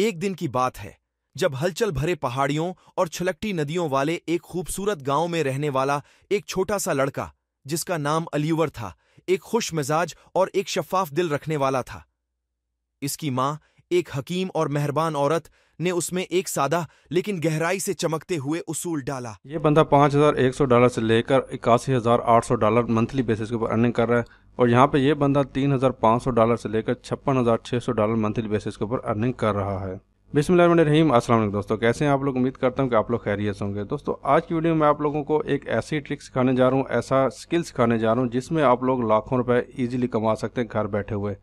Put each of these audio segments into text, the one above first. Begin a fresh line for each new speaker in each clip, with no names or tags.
एक दिन की बात है जब हलचल भरे पहाड़ियों और छलकटी नदियों वाले एक खूबसूरत गांव में रहने वाला एक छोटा सा लड़का जिसका नाम अलीवर था एक खुश मिजाज और एक शफाफ दिल रखने वाला था इसकी मां एक हकीम और मेहरबान औरत ने उसमें एक सादा लेकिन गहराई से चमकते हुए उसूल डाला ये बंदा पाँच हज़ार एक सौ डॉलर से लेकर इक्यासी हज़ार आठ सौ डॉलर मंथली बेसिस के ऊपर अर्निंग कर रहा है और यहाँ पे ये बंदा तीन हज़ार पाँच सौ डॉलर से लेकर छप्पन हज़ार छः सौ डॉलर मंथली बेसिस के ऊपर अर्निंग कर रहा है बिस्मिल्लाह रहीम अस्सलाम दोस्तों कैसे हैं आप लोग उम्मीद करता हूँ कि आप लोग खैरियत होंगे दोस्तों आज की वीडियो में आप लोगों को एक ऐसी ट्रिक सिखाने जा रहा हूँ ऐसा स्किल सिखाने जा रहा हूँ जिसमें आप लोग लाखों रुपए इजीली कमा सकते हैं घर बैठे हुए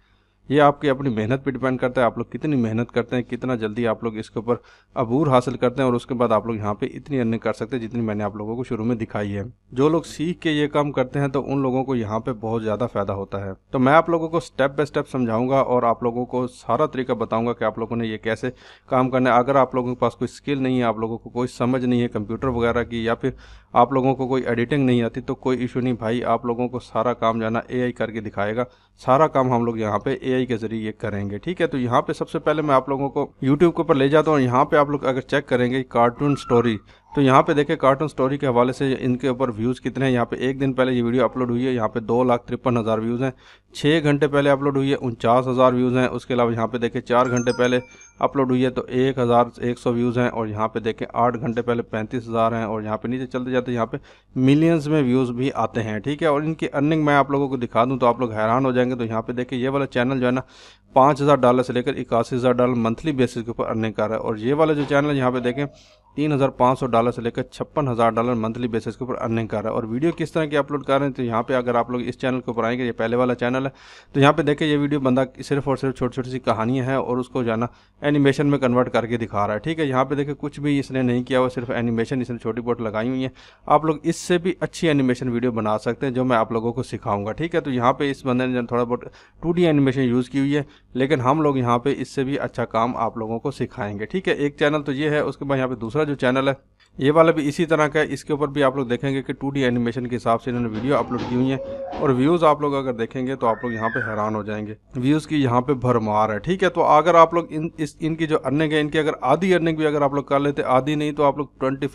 ये आपकी अपनी मेहनत पे डिपेंड करता है आप लोग कितनी मेहनत करते हैं कितना जल्दी आप लोग इसके ऊपर अबूर हासिल करते हैं और उसके बाद आप लोग यहाँ पे इतनी अर्निंग कर सकते हैं जितनी मैंने आप लोगों को शुरू में दिखाई है जो लोग सीख के ये काम करते हैं तो उन लोगों को यहाँ पे बहुत ज़्यादा फायदा होता है तो मैं आप लोगों को स्टेप बाय स्टेप समझाऊंगा और आप लोगों को सारा तरीका बताऊंगा कि आप लोगों ने ये कैसे काम करना है अगर आप लोगों के पास कोई स्किल नहीं है आप लोगों को कोई समझ नहीं है कंप्यूटर वगैरह की या फिर आप लोगों को कोई एडिटिंग नहीं आती तो कोई इशू नहीं भाई आप लोगों को सारा काम जाना ए करके दिखाएगा सारा काम हम लोग यहाँ पे ए एआई के जरिए करेंगे ठीक है तो यहाँ पे सबसे पहले मैं आप लोगों को यूट्यूब के ऊपर ले जाता हूँ यहाँ पे आप लोग अगर चेक करेंगे कार्टून स्टोरी तो यहाँ पे देखें कार्टून स्टोरी के हवाले से इनके ऊपर व्यूज़ कितने हैं यहाँ पे एक दिन पहले ये वीडियो अपलोड हुई है यहाँ पे दो लाख तिरपन हज़ार व्यूज़ हैं छः घंटे पहले अपलोड हुई है उनचास हज़ार व्यूज़ हैं उसके अलावा यहाँ पे देखें चार घंटे पहले अपलोड हुई है तो एक हज़ार एक सौ व्यूज़ हैं और यहाँ पे देखें आठ घंटे पहले पैंतीस हज़ार हैं और यहाँ पे नीचे चलते जाते यहाँ पे मिलियंस में व्यूज़ भी आते हैं ठीक है और इनकी अर्निंग मैं आप लोगों को दिखा दूँ तो आप लोग हैरान हो जाएंगे तो यहाँ पे देखें ये वाला चैनल जो है ना पाँच हज़ार डॉलर से लेकर इक्यासी हज़ार डॉलर मंथली बेसिस के ऊपर अर्निंग कर रहा है और ये वाला जो चैनल यहाँ पे देखें तीन हज़ार पाँच सौ डॉलर से लेकर छप्पन हज़ार डॉलर मंथली बेसिस के ऊपर अर्निंग कर रहा है और वीडियो किस तरह की अपलोड कर रहे हैं तो यहाँ पे अगर आप लोग इस चैनल के ऊपर आएंगे ये पहले वाला चैनल है तो यहाँ पे देखें ये वीडियो बंदा सिर्फ और सिर्फ छोटी छोटी सी कहानियाँ हैं और उसको जाना एनिमेशन में कन्वर्ट करके दिखा रहा है ठीक है यहाँ पर देखें कुछ भी इसने नहीं किया हुआ सिर्फ एनिमेशन इसने छोटी बोट लगाई हुई है आप लोग इससे भी अच्छी एनिमेशन वीडियो बना सकते हैं जो मैं आप लोगों को सिखाऊंगा ठीक है तो यहाँ पर इस बंदे ने थोड़ा बहुत टू एनिमेशन यूज़ की हुई है लेकिन हम लोग यहाँ पर इससे भी अच्छा काम आप लोगों को सिखाएंगे ठीक है एक चैनल तो ये है उसके बाद यहाँ पर दूसरा वाला जो चैनल है ये वाला भी इसी तरह का है इसके ऊपर भी आप लोग देखेंगे कि टू एनिमेशन के हिसाब से इन्होंने वीडियो अपलोड की हुई है और व्यूज़ आप लोग अगर देखेंगे तो आप लोग यहाँ पे हैरान हो जाएंगे व्यूज़ की यहाँ पे भरमार है ठीक है तो अगर आप लोग इन इस इनकी जो अर्निंग है इनकी अगर आधी अर्निंग भी अगर आप लोग कर लेते आधी नहीं तो आप लोग ट्वेंटी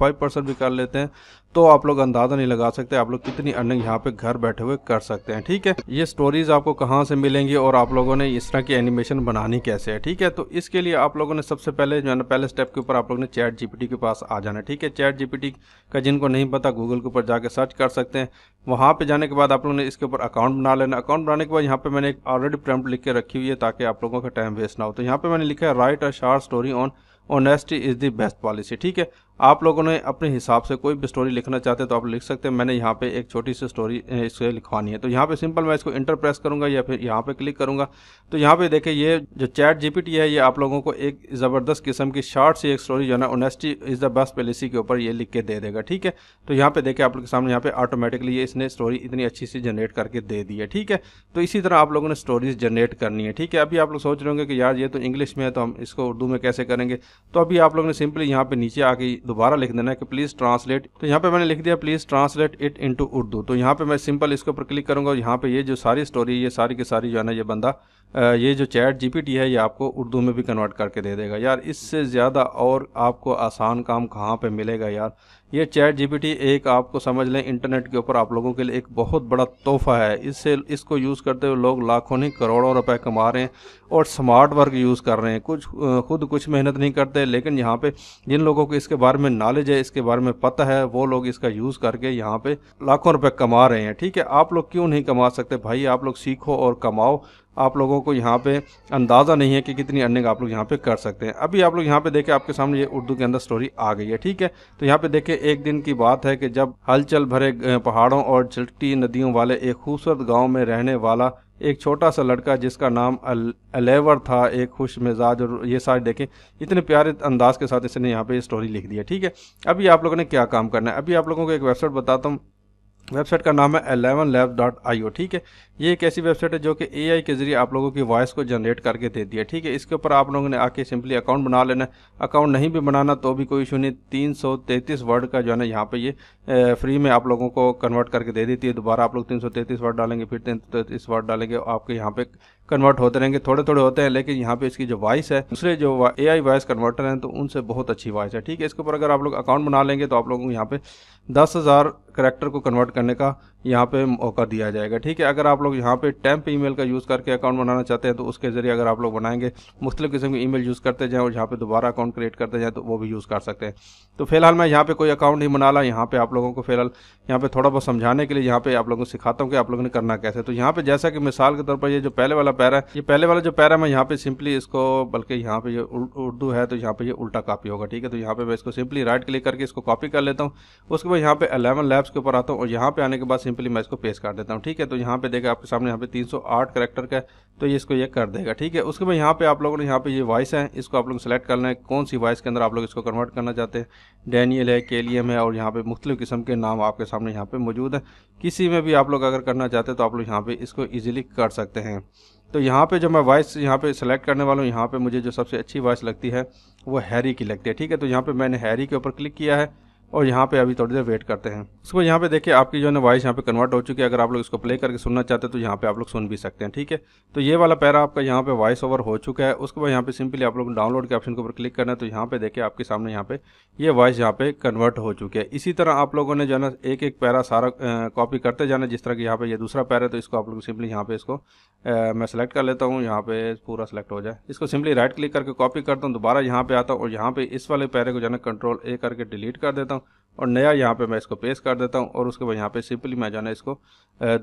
भी कर लेते हैं तो आप लोग अंदाजा नहीं लगा सकते आप लोग कितनी अर्निंग यहाँ पे घर बैठे हुए कर सकते हैं ठीक है ये स्टोरीज आपको कहाँ से मिलेंगी और आप लोगों ने इस तरह की एनिमेशन बनानी कैसे है ठीक है तो इसके लिए आप लोगों ने सबसे पहले जो है ना पहले स्टेप के ऊपर आप लोगों ने चैट जीपीटी के पास आ जाना ठीक है चैट जीपीटी का जिनको नहीं पता गूगल के ऊपर जाके सर्च कर सकते हैं वहाँ पे जाने के बाद आप लोगों ने इसके ऊपर अकाउंट बना लेना अकाउंट बनाने के बाद यहाँ पे मैंने एक ऑलरेडी प्रम्प लिख के रखी हुई है ताकि आप लोगों का टाइम वेस्ट ना हो तो यहाँ पे मैंने लिखा है write a short story on honesty is the best policy ठीक है आप लोगों ने अपने हिसाब से कोई भी स्टोरी लिखना चाहते हैं तो आप लिख सकते हैं मैंने यहाँ पे एक छोटी सी स्टोरी इसे लिखवानी है तो यहाँ पे सिंपल मैं इसको इंटर प्रेस करूँगा या फिर यहाँ पे क्लिक करूँगा तो यहाँ पे देखें ये जो चैट जीपीटी है ये आप लोगों को एक ज़बरदस्त किस्म की शार्ट सी एक स्टोरी जो है ना honesty is the best policy के ऊपर ये लिख के दे देगा ठीक है तो यहाँ पे देखें आप लोग के सामने यहाँ पे ऑटोमेटिकली ये इसने स्टोरी इतनी अच्छी सी जनरेट करके दे दी है ठीक है तो इसी तरह आप लोगों ने स्टोरीज जनरेट करनी है ठीक है अभी आप लोग सोच रहे होंगे कि यार ये तो इंग्लिश में है तो हम इसको उर्दू में कैसे करेंगे तो अभी आप लोगों ने सिंपली यहाँ पे नीचे आके दोबारा लिख देना है कि प्लीज़ ट्रांसलेट तो यहाँ पे मैंने लिख दिया please translate it into Urdu तो यहाँ पे मैं सिंपल इसके ऊपर क्लिक करूंगा यहाँ पे ये जो सारी स्टोरी ये सारी की सारी जो है ना ये बंदा ये जो चैट जीपीटी है ये आपको उर्दू में भी कन्वर्ट करके दे देगा यार इससे ज़्यादा और आपको आसान काम कहाँ पे मिलेगा यार ये चैट जीपीटी एक आपको समझ लें इंटरनेट के ऊपर आप लोगों के लिए एक बहुत बड़ा तोहफा है इससे इसको यूज़ करते हुए लोग लाखों नहीं करोड़ों रुपए कमा रहे हैं और स्मार्ट वर्क यूज़ कर रहे हैं कुछ खुद कुछ मेहनत नहीं करते लेकिन यहाँ पे जिन लोगों को इसके बारे में नॉलेज है इसके बारे में पता है वो लोग इसका यूज़ करके यहाँ पर लाखों रुपये कमा रहे हैं ठीक है आप लोग क्यों नहीं कमा सकते भाई आप लोग सीखो और कमाओ आप लोगों को यहाँ पे अंदाज़ा नहीं है कि कितनी अर्निंग आप लोग यहाँ पे कर सकते हैं अभी आप लोग यहाँ पे देखें आपके सामने ये उर्दू के अंदर स्टोरी आ गई है ठीक है तो यहाँ पे देखें एक दिन की बात है कि जब हलचल भरे पहाड़ों और छिलटी नदियों वाले एक खूबसूरत गाँव में रहने वाला एक छोटा सा लड़का जिसका नाम अल, अलेवर था एक खुश मिजाज और ये सारे देखें इतने प्यारे अंदाज के साथ इसने यहाँ पे स्टोरी लिख दी है ठीक है अभी आप लोगों ने क्या काम करना है अभी आप लोगों को एक वेबसाइट बताता हूँ वेबसाइट का नाम है eleven lab dot I O ठीक है ये एक ऐसी वेबसाइट है जो कि ए आई के जरिए आप लोगों की वॉइस को जनरेट करके दे दिया ठीक है इसके ऊपर आप लोगों ने आके सिंपली अकाउंट बना लेना अकाउंट नहीं भी बनाना तो भी कोई इशू नहीं तीन सौ तैंतीस वर्ड का जो है ना यहाँ पे ये फ्री में आप लोगों को कन्वर्ट करके दे देती है दोबारा आप लोग तीन सौ तैंतीस वाट डालेंगे फिर तीन सौ तैंतीस वर्ड डालेंगे आपके यहाँ पे कन्वर्ट होते रहेंगे थोड़े थोड़े होते हैं लेकिन यहाँ पे इसकी जो वॉइस है दूसरे जो ए आई वॉइस कन्वर्टर हैं तो उनसे बहुत अच्छी वॉइस है ठीक है इसके ऊपर अगर आप लोग अकाउंट बना लेंगे तो आप लोगों को यहाँ पे दस हज़ार करेक्टर को कन्वर्ट करने का यहाँ पे मौका दिया जाएगा ठीक है अगर आप लोग यहाँ पे टैम्प ईमेल का यूज़ करके अकाउंट बनाना चाहते हैं तो उसके ज़रिए अगर आप लोग बनाएंगे मुख्तलिफ़ किस्म की ईमेल यूज़ करते जाएँ और यहाँ पे दोबारा अकाउंट क्रिएट करते जाएँ तो वो भी यूज़ कर सकते हैं तो फिलहाल मैं यहाँ पे कोई अकाउंट नहीं बना ला यहाँ पे आप लोग लोगों को फिलहाल यहाँ पे थोड़ा बहुत समझाने के लिए यहाँ पे आप लोगों को सिखाता हूँ कि आप लोगों ने करना कैसे तो यहाँ पे जैसा कि मिसाल के तौर पर ये जो पहले वाला पैरा है ये पहले वाला जो पैरा मैं यहाँ पे सिंपली इसको बल्कि यहाँ पे ये उर्दू है तो यहाँ पे ये उल्टा कापी होगा ठीक है तो यहाँ पे मैं इसको सिंपली राइट क्लिक करके इसको कॉपी कर लेता हूँ उसके बाद यहाँ पे अलेवन लैब्स के ऊपर आता हूँ और यहाँ पे आने के बाद सिंपली मैं इसको पेश कर देता हूँ ठीक है तो यहाँ पे देखे आपके सामने यहाँ पे तीन कैरेक्टर का तो ये इसको ये कर देगा ठीक है उसके बाद यहाँ पे आप लोगों ने यहाँ पे ये वॉइस है इसको आप लोग सेलेक्ट करना है कौन सी वॉइस के अंदर आप लोग इसको कन्वर्ट करना चाहते हैं डैनियल है केलियम है और यहाँ पे मुख्तु किस्म के नाम आपके सामने यहाँ पे मौजूद है किसी में भी आप लोग अगर करना चाहते हैं तो आप लोग यहाँ पे इसको इजीली कर सकते हैं तो यहाँ पे जो मैं वॉइस यहाँ पे सेलेक्ट करने वाला हूँ यहाँ पे मुझे जो सबसे अच्छी वॉइस लगती है वो हैरी की लगती है ठीक है तो यहाँ पे मैंने हैरी के ऊपर क्लिक किया है और यहाँ पे अभी थोड़ी देर वेट करते हैं उसको यहाँ पे देखिए आपकी जो है वॉइस यहाँ पे कन्वर्ट हो चुकी है अगर आप लोग इसको प्ले करके सुनना चाहते हैं तो यहाँ पे आप लोग सुन भी सकते हैं ठीक है तो ये वाला पैरा आपका यहाँ पे वॉइस ओवर हो चुका है उसके बाद यहाँ पे सिंपली आप लोग डाउनलोड के ऑप्शन के ऊपर क्लिक करना है तो यहाँ पे देखिए आपके सामने यहाँ पे ये वॉइस यहाँ पे कन्वर्ट हो चुकी है इसी तरह आप लोगों ने जो है ना एक एक पैरा सारा कॉपी करते जाना जिस तरह की यहाँ पे ये दूसरा पैर है तो इसको आप लोग सिंपली यहाँ पे इसको मैं सेलेक्ट कर लेता हूँ यहाँ पे पूरा सेलेक्ट हो जाए इसको सिंपली राइट क्लिक करके कॉपी करता हूँ दोबारा यहाँ पे आता हूँ और यहाँ पे इस वाले पैरे को जो है ना कंट्रोल ए करके डिलीट कर देता हूँ और नया यहाँ पे मैं इसको पेश कर देता हूँ और उसके बाद यहाँ पे सिंपली मैं जाना इसको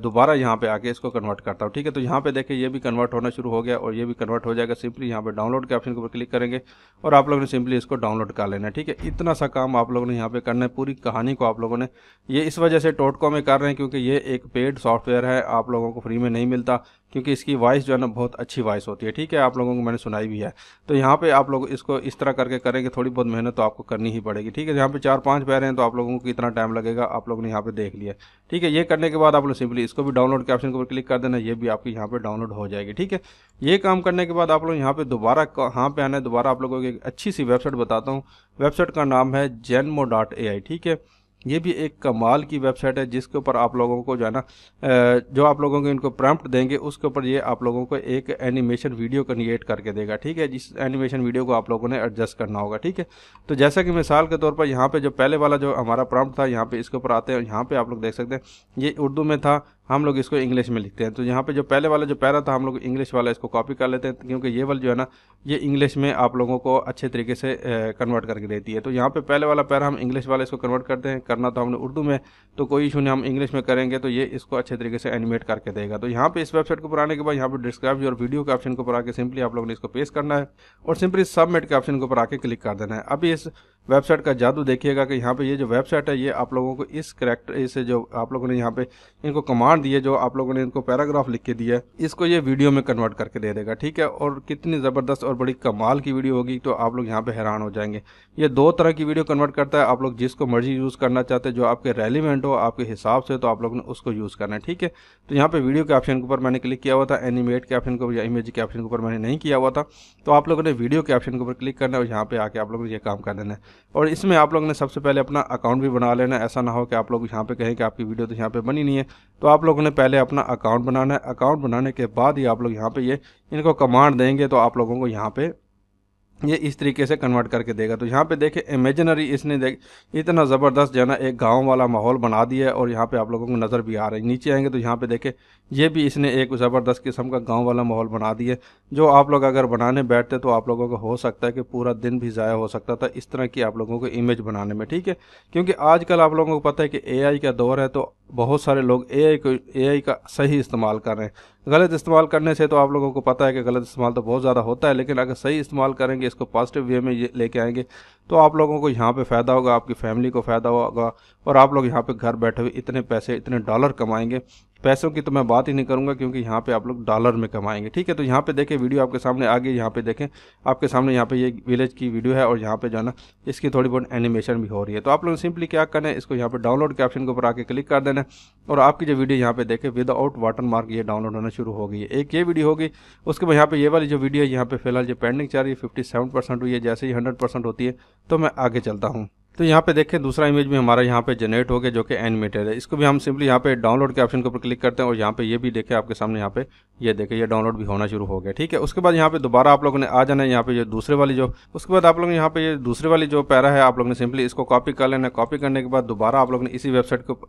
दोबारा यहाँ पे आके इसको कन्वर्ट करता हूँ ठीक है तो यहाँ पे देखिए ये भी कन्वर्ट होना शुरू हो गया और ये भी कन्वर्ट हो जाएगा सिंपली यहाँ पे डाउनलोड के ऑप्शन के ऊपर क्लिक करेंगे और आप लोगों ने सिंपली इसको डाउनलोड कर लेना है ठीक है इतना सा काम आप लोगों ने यहाँ पे करना है पूरी कहानी को आप लोगों ने ये इस वजह से टोटको में कर रहे हैं क्योंकि ये एक पेड सॉफ्टवेयर है आप लोगों को फ्री में नहीं मिलता क्योंकि इसकी वॉइस जो है ना बहुत अच्छी वॉइस होती है ठीक है आप लोगों को मैंने सुनाई भी है तो यहाँ पे आप लोग इसको इस तरह करके करेंगे थोड़ी बहुत मेहनत तो आपको करनी ही पड़ेगी ठीक है यहाँ पे चार पाँच पैर हैं तो आप लोगों को कितना टाइम लगेगा आप लोगों ने यहाँ पे देख लिया ठीक है ये करने के बाद आप लोग सिंपली इसको भी डाउनलोड के ऑप्शन के ऊपर क्लिक कर देना ये भी आपकी यहाँ पर डाउनलोड हो जाएगी ठीक है ये काम करने के बाद आप लोग यहाँ पर दोबारा कहाँ पर आना है दोबारा आप लोगों को एक अच्छी सी वेबसाइट बताता हूँ वेबसाइट का नाम है जेनमो ठीक है ये भी एक कमाल की वेबसाइट है जिसके ऊपर आप लोगों को जाना जो आप लोगों को इनको प्रॉम्प्ट देंगे उसके ऊपर ये आप लोगों को एक एनिमेशन वीडियो क्रिएट करके देगा ठीक है जिस एनिमेशन वीडियो को आप लोगों ने एडजस्ट करना होगा ठीक है तो जैसा कि मिसाल के तौर पर यहाँ पर जो पहले वाला जो हमारा प्रॉम्प्ट था यहाँ पर इसके ऊपर आते हैं यहाँ पर आप लोग देख सकते हैं ये उर्दू में था हम लोग इसको इंग्लिश में लिखते हैं तो यहाँ पे जो पहले वाला जो पैरा था हम लोग इंग्लिश वाला इसको कॉपी कर लेते हैं क्योंकि ये वाला जो है ना ये इंग्लिश में आप लोगों को अच्छे तरीके से कन्वर्ट करके देती है तो यहाँ पे पहले वाला पैरा हम इंग्लिश वाला इसको कन्वर्ट करते हैं करना तो हमने उर्दू में तो कोई इशू नहीं हम इंग्लिश में करेंगे तो ये इसको अच्छे तरीके से एनिमेट करके देगा तो यहाँ पर इस वेबसाइट को पुराने के बाद यहाँ पर डिस्क्राइब और वीडियो के ऑप्शन को पर के सिंपली आप लोगों ने इसको पेश करना है और सिंपली सबमिट के ऑप्शन को ऊपर के क्लिक कर देना है अभी इस वेबसाइट का जादू देखिएगा कि यहाँ पे ये जो वेबसाइट है ये आप लोगों को इस करेक्टर इसे जो आप लोगों ने यहाँ पे इनको कमांड दिए जो आप लोगों ने इनको पैराग्राफ लिख के दिया इसको ये वीडियो में कन्वर्ट करके दे देगा ठीक है और कितनी ज़बरदस्त और बड़ी कमाल की वीडियो होगी तो आप लोग यहाँ पर हैरान हो जाएंगे ये दो तरह की वीडियो कन्वर्ट करता है आप लोग जिसको मर्जी यूज़ करना चाहते हैं जो आपके रेलिवेंट हो आपके हिसाब से तो आप लोगों ने उसको यूज़ करना है ठीक है तो यहाँ पर वीडियो के ऑप्शन के ऊपर मैंने क्लिक किया हुआ था एनिमेट के ऑप्शन के ऊपर या इमेज के ऑप्शन के ऊपर मैंने नहीं किया हुआ था तो आप लोगों ने वीडियो के ऑप्शन के ऊपर क्लिक करना है और यहाँ पर आके आप लोगों ने ये काम कर देना है और इसमें आप लोग ने सबसे पहले अपना अकाउंट भी बना लेना ऐसा ना हो कि आप लोग यहाँ पे कहें कि आपकी वीडियो तो यहाँ पे बनी नहीं है तो आप लोगों ने पहले अपना अकाउंट बनाना है अकाउंट बनाने के बाद ही आप लोग यहाँ पे ये इनको कमांड देंगे तो आप लोगों को यहाँ पे ये इस तरीके से कन्वर्ट करके देगा तो यहाँ पे देखे इमेजनरी इसने देख इतना ज़बरदस्त जो एक गांव वाला माहौल बना दिया है और यहाँ पे आप लोगों को नज़र भी आ रही है नीचे आएंगे तो यहाँ पे देखें ये भी इसने एक ज़बरदस्त किस्म का गांव वाला माहौल बना दिया है जो आप लोग अगर बनाने बैठते तो आप लोगों का हो सकता है कि पूरा दिन भी ज़ाया हो सकता था इस तरह की आप लोगों को इमेज बनाने में ठीक है क्योंकि आजकल आप लोगों को पता है कि ए का दौर है तो बहुत सारे लोग ए को ए का सही इस्तेमाल कर रहे हैं गलत इस्तेमाल करने से तो आप लोगों को पता है कि गलत इस्तेमाल तो बहुत ज़्यादा होता है लेकिन अगर सही इस्तेमाल करेंगे इसको पॉजिटिव वे में लेके आएंगे तो आप लोगों को यहाँ पे फ़ायदा होगा आपकी फैमिली को फ़ायदा होगा और आप लोग यहाँ पे घर बैठे हुए इतने पैसे इतने डॉलर कमाएंगे पैसों की तो मैं बात ही नहीं करूँगा क्योंकि यहाँ पे आप लोग डॉलर में कमाएंगे ठीक है तो यहाँ पे देखें वीडियो आपके सामने आगे यहाँ पे देखें आपके सामने यहाँ पे ये विलेज की वीडियो है और यहाँ पे जाना इसकी थोड़ी बहुत एनिमेशन भी हो रही है तो आप लोग सिंपली क्या करना है इसको यहाँ पे डाउनलोड के ऑप्शन के ऊपर आके क्लिक कर देना और आपकी जो वीडियो यहाँ पे देखें विदाउट वाटर मार्क ये डाउनलोड होना शुरू हो गई है एक ये वीडियो होगी उसके बाद यहाँ पे ये वाली जो वीडियो है यहाँ पे फिलहाल जो पेंडिंग चाह रही है फिफ्टी हुई है जैसे ही हंड्रेड होती है तो मैं आगे चलता हूँ तो यहाँ पे देखें दूसरा इमेज भी हमारा यहाँ पे जनरेट हो गया जो कि एनिमेटेड है इसको भी हम सिंपली यहाँ पे डाउनलोड के ऑप्शन के ऊपर क्लिक करते हैं और यहाँ पे ये भी देखें आपके सामने यहाँ पे ये देखें ये डाउनलोड भी होना शुरू हो गया ठीक है उसके बाद यहाँ पे दोबारा आप लोगों ने आ जाना है यहाँ पे ये दूसरे वाली जो उसके बाद आप लोगों ने यहाँ पे ये दूसरे वाली जो पैरा है आप लोगों ने सिंपली इसको कॉपी कर लेना कॉपी करने के बाद दोबारा आप लोगों ने इसी वेबसाइट को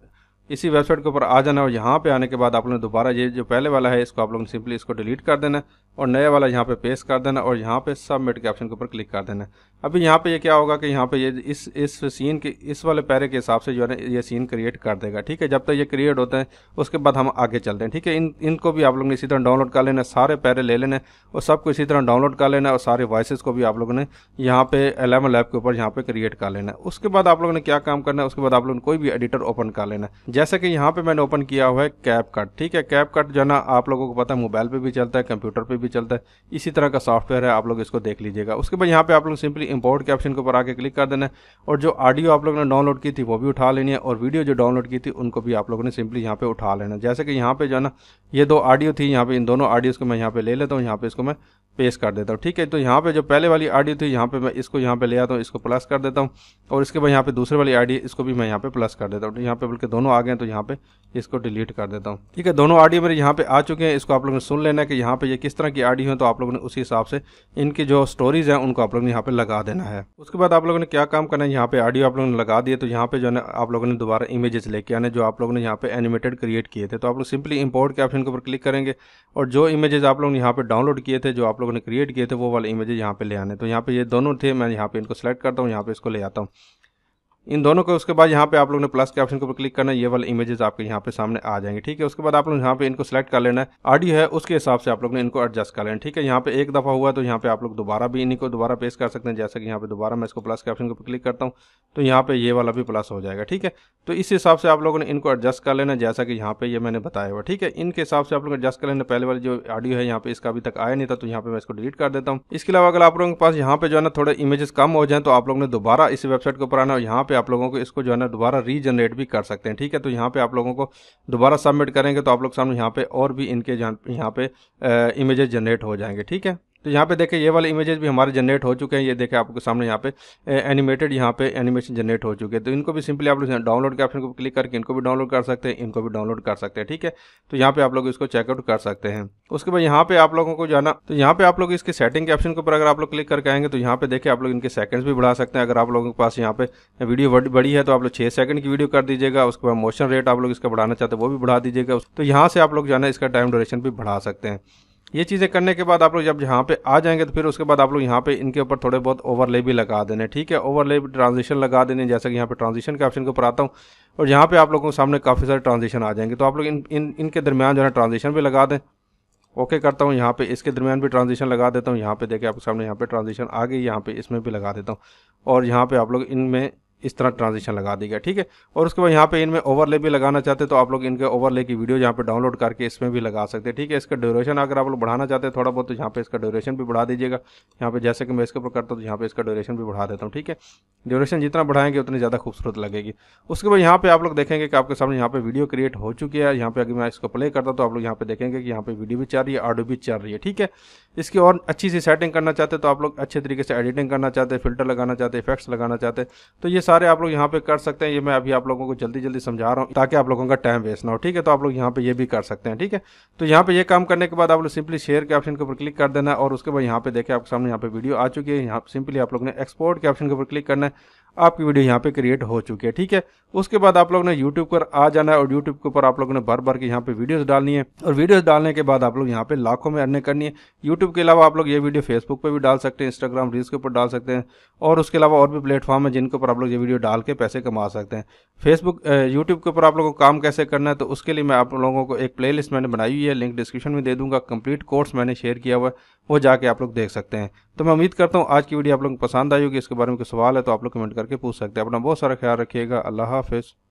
इसी वेबसाइट के ऊपर आ जाना और यहाँ पे आने के बाद आप लोगों ने दोबारा ये जो पहले वाला है इसको आप लोगों ने सिंपली इसको डिलीट कर देना और नया वाला यहाँ पे पेस्ट कर देना और यहाँ पे सबमिट के ऑप्शन के ऊपर क्लिक कर देना अभी यहाँ पे ये यह क्या होगा कि यहाँ पे ये यह इस इस सीन के इस वाले पैरे के हिसाब से जो है ये सीन क्रिएट कर देगा ठीक है जब तक ये क्रिएट होते हैं उसके बाद हम आगे चलते हैं ठीक है इन इनको भी आप लोग ने इसी तरह डाउनलोड कर लेना सारे पैरे ले लेने और सबको इसी तरह डाउनलोड कर लेना और सारे वॉइस को भी आप लोगों ने यहाँ पे एलेवन लैब के ऊपर यहाँ पे क्रिएट कर लेना उसके बाद आप लोगों ने क्या काम करना है उसके बाद आप लोगों ने कोई भी एडिटर ओपन कर लेना जैसे कि यहाँ पे मैंने ओपन किया हुआ है कैप कट ठीक है कैप कट जो है ना आप लोगों को पता है मोबाइल पे भी चलता है कंप्यूटर पे भी चलता है इसी तरह का सॉफ्टवेयर है आप लोग इसको देख लीजिएगा उसके बाद यहाँ पे आप लोग सिंपली इंपोर्ट के ऑप्शन के ऊपर आके क्लिक कर देना है और जो ऑडियो आप लोगों ने डाउनलोड की थी वो भी उठा लेनी है और वीडियो जो डाउनलोड की थी उनको भी आप लोगों ने सिंपली यहाँ पर उठा लेना जैसे कि यहाँ पर जो है ना ये दो ऑडियो थी यहाँ पर इन दोनों ऑडियोज़ को मैं यहाँ पर ले लेता हूँ यहाँ पर इसको मैं पेश कर देता हूँ ठीक है तो यहाँ पे जो पहले वाली आईडी थी यहाँ पे मैं इसको यहाँ पे ले आता हूँ इसको प्लस कर देता हूँ और इसके बाद यहाँ पे दूसरे वाली आईडी इसको भी मैं यहाँ पे प्लस कर देता हूँ यहाँ पे बल्कि दोनों आ गए तो यहाँ पे इसको डिलीट कर देता हूँ ठीक है दोनों आईडी मेरे यहाँ पे आ चुके हैं इसको आप लोगों ने सुन लेना है कि यहाँ पे ये किस तरह की आईडी है तो आप लोगों ने उसी हिसाब से इनकी जो स्टोरीज हैं उनको आप लोगों ने यहाँ पे लगा देना है उसके बाद आप लोगों ने क्या काम करना है यहाँ पे आईडी आप लोगों ने लगा दिए तो यहाँ पे जो है आप लोगों ने दोबारा इमेजेस लेके आने जो आप लोगों ने यहाँ पे एनिमेटेड क्रिएट किए थे तो आप लोग सिंपली इंपोर्ट के ऑप्शन के ऊपर क्लिक करेंगे और जो इमेजेस आप लोगों ने यहाँ पे डाउनलोड किए थे जो आप लोग लोगों ने क्रिएट किए थे वो वाले इमेजेज यहाँ पे ले आने तो यहाँ पे ये दोनों थे मैं यहाँ पे इनको सेलेक्ट करता हूँ यहाँ पे इसको ले आता हूँ इन दोनों को उसके बाद यहाँ पे आप लोग ने प्लस के ऑप्शन के ऊपर क्लिक करना है ये वाले इमेजेस आपके यहाँ पे सामने आ जाएंगे ठीक है उसके बाद आप लोग यहाँ पे इनको सेलेक्ट कर लेना है ऑडियो है उसके हिसाब से आप लोग ने इनको एडजस्ट कर लेना ठीक है यहाँ पे एक दफ़ा हुआ तो यहाँ पे आप लोग दोबारा भी इन्हीं को दोबारा पेश कर सकते हैं जैसे कि यहाँ पे दोबारा मैं इसको प्लस के ऑप्शन के ऊपर क्लिक करता हूँ तो यहाँ पे ये वाला भी प्लस हो जाएगा ठीक है तो इस हिसाब से आप लोगों ने इनको एडजस्ट कर लेना जैसा कि यहाँ पे ये मैंने बताया हुआ ठीक है इनके हिसाब से आप लोग एडजस्ट कर लेना पहले वाली जो ऑडियो है यहाँ पे इसका अभी तक आया नहीं था तो यहाँ पे मैं इसको डिलीट कर देता हूँ इसके अलावा अगर आप लोगों के पास यहाँ पे जो है ना थोड़े इमेजेस कम हो जाए तो आप लोग ने दोबारा इस वेबसाइट के ऊपर आना और यहाँ पे आप लोगों को इसको जो है ना दोबारा रीजनरेट भी कर सकते हैं ठीक है तो यहाँ पे आप लोगों को दोबारा सबमिट करेंगे तो आप लोग सामने यहाँ पे और भी इनके यहाँ पे इमेजेस जनरेट हो जाएंगे ठीक है तो यहाँ पे देखें ये वाले इमेजेस भी हमारे जनरेट हो चुके हैं ये देखें आपके सामने यहाँ पे एनिमेटेड यहाँ पे एनिमेशन जनरेट हो चुके हैं तो इनको भी सिंपली आप लोग डाउनलोड के ऑप्शन को क्लिक करके इनको भी डाउनलोड कर सकते हैं इनको भी डाउनलोड कर सकते हैं ठीक है तो यहाँ पे आप लोग इसको चेकआउट कर सकते हैं उसके बाद यहाँ पे आप लोगों को जाना तो यहाँ पे आप लोग इसके सेटिंग के ऑप्शन के ऊपर अगर आप लोग क्लिक करके आएंगे तो यहाँ पे देखें आप लोग इनके सेकंड्स भी बढ़ा सकते हैं अगर आप लोगों के पास यहाँ पे वीडियो बड़ी है तो आप लोग छः सेकंड की वीडियो कर दीजिएगा उसके बाद मोशन रेट आप लोग इसका बढ़ाना चाहते हैं वो भी बढ़ा दीजिएगा तो यहाँ से आप लोग जाना इसका टाइम ड्यूरेशन भी बढ़ा सकते हैं ये चीज़ें करने के बाद आप लोग जब यहाँ पे आ जाएंगे तो फिर उसके बाद आप लोग यहाँ पे इनके ऊपर थोड़े बहुत ओवरले भी लगा देने ठीक है ओवरले ट्रांजिशन लगा देने जैसे कि यहाँ पे ट्रांजिशन के ऑप्शन के ऊपर आता हूँ और यहाँ पे आप लोगों के सामने काफ़ी सारे ट्रांजिशन आ जाएंगे तो आप लोग इन इन इनके दरमियान जो है ट्रांजिशन भी लगा दें ओके करता हूँ यहाँ पे इसके दरमियान भी ट्रांजिशन लगा देता हूँ यहाँ पे देखिए आपके सामने यहाँ पर ट्रांजिशन आ गई यहाँ पे इसमें भी लगा देता हूँ और यहाँ पे आप लोग इनमें इस तरह ट्रांजिशन लगा दी गया ठीक है और उसके बाद यहाँ पे इनमें ओवरले भी लगाना चाहते तो आप लोग इनके ओवरले की वीडियो यहाँ पे डाउनलोड करके इसमें भी लगा सकते हैं ठीक है इसका ड्यूरेशन अगर आप लोग बढ़ाना चाहते हैं थोड़ा बहुत तो यहाँ पे इसका ड्यूरेशन भी बढ़ा दीजिएगा यहाँ पे जैसे कि मैं इसके ऊपर करता हूँ तो यहाँ पे इसका ड्यूरेशन भी बढ़ा देता हूँ ठीक है ड्यूरेशन जितना बढ़ाएंगे उतनी ज़्यादा खूबसूरत लगेगी उसके बाद यहाँ पे आप लोग देखेंगे कि आपके सामने यहाँ पे वीडियो क्रिएट हो चुकी है यहाँ पे अगर मैं इसको प्ले करता तो आप लोग यहाँ पे देखेंगे कि यहाँ पे वीडियो भी चल रही है ऑडियो भी चल रही है ठीक है इसकी और अच्छी सी सेटिंग करना चाहते हैं तो आप लोग अच्छे तरीके से एडिटिंग करना चाहते हैं फिल्टर लगाना चाहते हैं इफेक्ट्स लगाना चाहते हैं तो ये सारे आप लोग यहाँ पे कर सकते हैं ये मैं अभी आप लोगों को जल्दी जल्दी समझा रहा हूँ ताकि आप लोगों का टाइम वेस्ट ना हो ठीक है तो आप लोग यहाँ पे ये भी कर सकते हैं ठीक है तो यहाँ पे ये काम करने के बाद आप लोग सिंपली शेयर के ऑप्शन के ऊपर क्लिक कर देना है और उसके बाद यहाँ पे देखें आपके सामने यहाँ पे वीडियो आ चुकी है यहाँ सिंपली आप लोग ने एक्सपोर्ट के ऑप्शन के ऊपर क्लिक करना है आपकी वीडियो यहाँ पे क्रिएट हो चुकी है ठीक है उसके बाद आप लोग ने यूट्यूब पर आ जाना है और यूट्यूब के ऊपर आप लोगों ने बार बार के यहाँ पे वीडियोस डालनी है और वीडियोस डालने के बाद आप लोग यहाँ पे लाखों में अर्निंग करनी है यूट्यूब के अलावा आप लोग ये वीडियो फेसबुक पर भी डाल सकते हैं इंस्टाग्राम रील्स के ऊपर डाल सकते हैं और उसके अलावा और भी प्लेटफॉर्म है जिनके ऊपर आप लोग ये वीडियो डाल के पैसे कमा सकते हैं फेसबुक यूट्यूब के ऊपर आप लोगों को काम कैसे करना है तो उसके लिए मैं आप लोगों को एक प्ले मैंने बनाई हुई है लिंक डिस्क्रिप्शन में दे दूंगा कंप्लीट कोर्स मैंने शेयर किया हुआ वो जाके आप लोग देख सकते हैं तो मैं उम्मीद करता हूँ आज की वीडियो आप लोगों को पसंद आई होगी इसके बारे में कोई सवाल है तो आप लोग कमेंट करके करके पूछ सकते हैं अपना बहुत सारा ख्याल रखिएगा अल्लाह हाफिज़